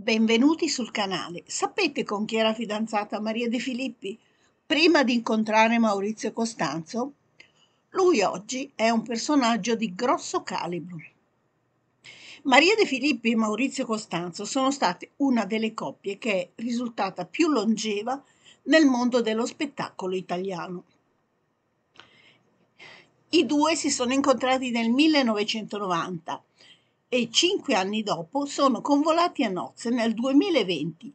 Benvenuti sul canale. Sapete con chi era fidanzata Maria De Filippi prima di incontrare Maurizio Costanzo? Lui oggi è un personaggio di grosso calibro. Maria De Filippi e Maurizio Costanzo sono state una delle coppie che è risultata più longeva nel mondo dello spettacolo italiano. I due si sono incontrati nel 1990 e cinque anni dopo sono convolati a nozze nel 2020.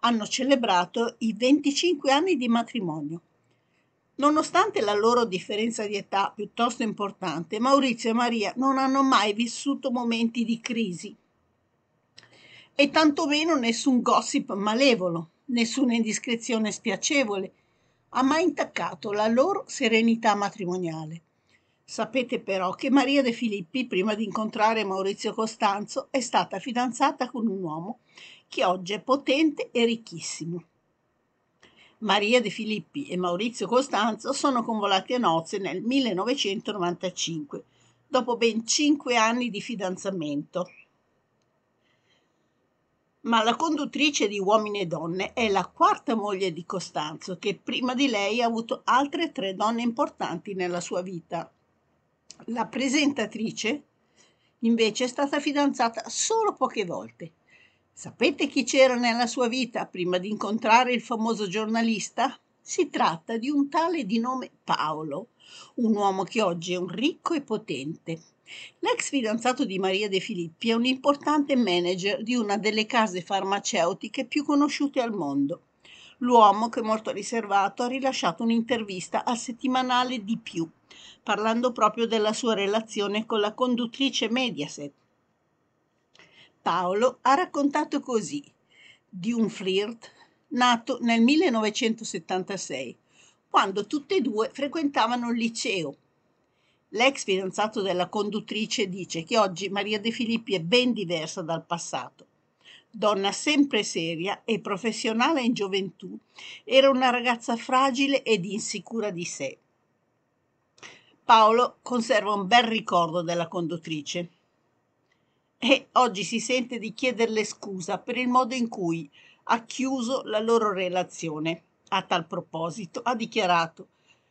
Hanno celebrato i 25 anni di matrimonio. Nonostante la loro differenza di età piuttosto importante, Maurizio e Maria non hanno mai vissuto momenti di crisi e tantomeno nessun gossip malevolo, nessuna indiscrezione spiacevole ha mai intaccato la loro serenità matrimoniale. Sapete però che Maria De Filippi, prima di incontrare Maurizio Costanzo, è stata fidanzata con un uomo che oggi è potente e ricchissimo. Maria De Filippi e Maurizio Costanzo sono convolati a nozze nel 1995, dopo ben cinque anni di fidanzamento. Ma la conduttrice di Uomini e Donne è la quarta moglie di Costanzo, che prima di lei ha avuto altre tre donne importanti nella sua vita. La presentatrice invece è stata fidanzata solo poche volte. Sapete chi c'era nella sua vita prima di incontrare il famoso giornalista? Si tratta di un tale di nome Paolo, un uomo che oggi è un ricco e potente. L'ex fidanzato di Maria De Filippi è un importante manager di una delle case farmaceutiche più conosciute al mondo. L'uomo, che è molto riservato, ha rilasciato un'intervista al settimanale Di Più, parlando proprio della sua relazione con la conduttrice Mediaset. Paolo ha raccontato così di un flirt nato nel 1976, quando tutte e due frequentavano il liceo. L'ex fidanzato della conduttrice dice che oggi Maria De Filippi è ben diversa dal passato donna sempre seria e professionale in gioventù, era una ragazza fragile ed insicura di sé. Paolo conserva un bel ricordo della conduttrice e oggi si sente di chiederle scusa per il modo in cui ha chiuso la loro relazione. A tal proposito ha dichiarato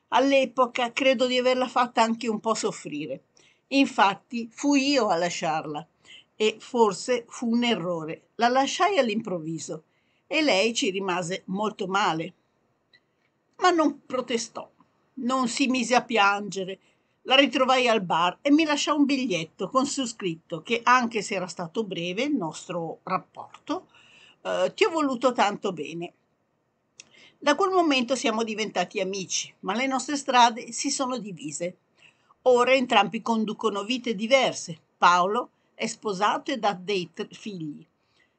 All'epoca credo di averla fatta anche un po' soffrire. Infatti fui io a lasciarla e forse fu un errore. La lasciai all'improvviso e lei ci rimase molto male. Ma non protestò, non si mise a piangere. La ritrovai al bar e mi lasciò un biglietto con su scritto che, anche se era stato breve il nostro rapporto, eh, ti ho voluto tanto bene. Da quel momento siamo diventati amici, ma le nostre strade si sono divise. Ora entrambi conducono vite diverse. Paolo è sposato ed ha dei figli.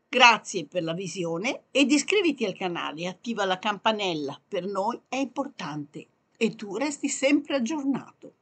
Grazie per la visione ed iscriviti al canale e attiva la campanella, per noi è importante e tu resti sempre aggiornato.